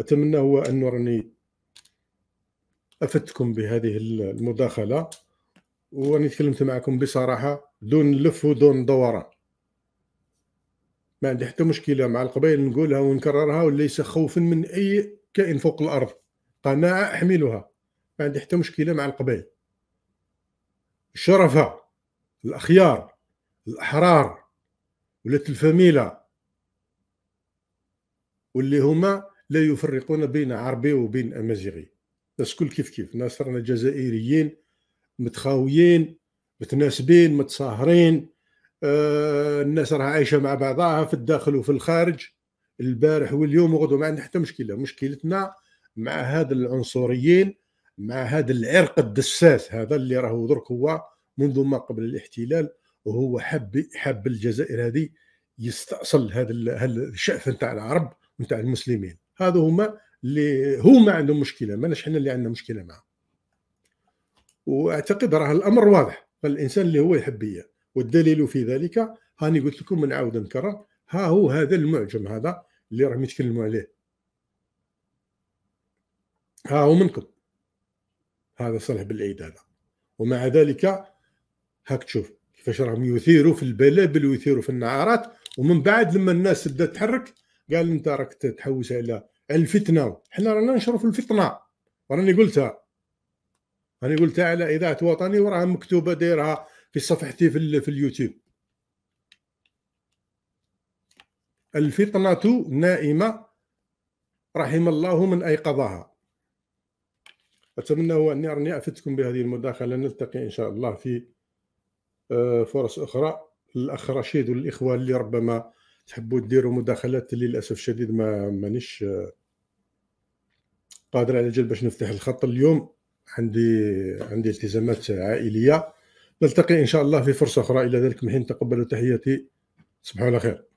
اتمنى هو ان راني افدتكم بهذه المداخله واني تكلمت معكم بصراحه دون لف ودون دوران ما عندي حتى مشكله مع القبائل نقولها ونكررها وليس خوفا من اي كائن فوق الارض قناعه احملها ما عندي حتى مشكله مع القبائل الشرفاء الاخيار الاحرار ولات الفميله واللي هما لا يفرقون بين عربي وبين امازيغي الكل كيف كيف الناس رانا جزائريين متخاويين متناسبين متصاهرين آه الناس راها عايشه مع بعضها في الداخل وفي الخارج البارح واليوم وغدو ما عندنا حتى مشكله مشكلتنا مع هذا العنصريين مع هذا العرق الدساس هذا اللي راهو درك هو منذ ما قبل الاحتلال وهو حب حب الجزائر هذه يستأصل هذا الشعف نتاع العرب ونتاع المسلمين هذو هما اللي هما عندهم مشكله ماناش حنا اللي عندنا مشكله معه واعتقد راه الامر واضح فالانسان اللي هو يحب والدليل في ذلك هاني قلت لكم عاود نكرر ها هو هذا المعجم هذا اللي راهم يتكلموا عليه ها هو منكم هذا صالح بالعيد هذا ومع ذلك هاك تشوف كيفاش راهم يثيروا في البلابل ويثيروا في النعارات ومن بعد لما الناس تبدا تحرك قال انت راك تحوس على الفتنه حنا رانا نشرف في الفطنه راني قلتها راني قلتها على اذاعه وطني وراها مكتوبه دايرها في صفحتي في, في اليوتيوب الفطنه نائمه رحم الله من ايقظها اتمنى هو اني راني افدتكم بهذه المداخله نلتقي ان شاء الله في آه، فرص اخرى الاخ رشيد والاخوه اللي ربما تحبوا تديروا مداخلات اللي للاسف الشديد ما مانيش آه، قادر على جل باش نفتح الخط اليوم عندي عندي التزامات عائليه نلتقي ان شاء الله في فرصه اخرى الى ذلك من حين تقبلوا تحياتي تصبحوا على خير